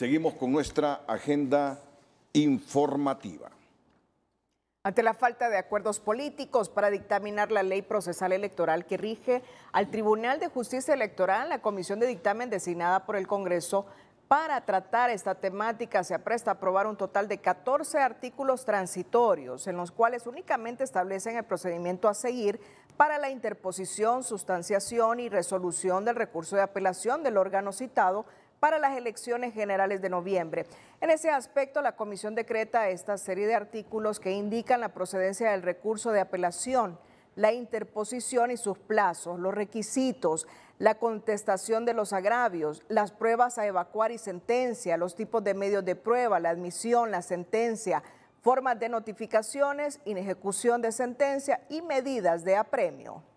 Seguimos con nuestra agenda informativa. Ante la falta de acuerdos políticos para dictaminar la ley procesal electoral que rige al Tribunal de Justicia Electoral, la comisión de dictamen designada por el Congreso para tratar esta temática se apresta a aprobar un total de 14 artículos transitorios, en los cuales únicamente establecen el procedimiento a seguir para la interposición, sustanciación y resolución del recurso de apelación del órgano citado para las elecciones generales de noviembre. En ese aspecto, la comisión decreta esta serie de artículos que indican la procedencia del recurso de apelación, la interposición y sus plazos, los requisitos, la contestación de los agravios, las pruebas a evacuar y sentencia, los tipos de medios de prueba, la admisión, la sentencia, formas de notificaciones, ejecución de sentencia y medidas de apremio.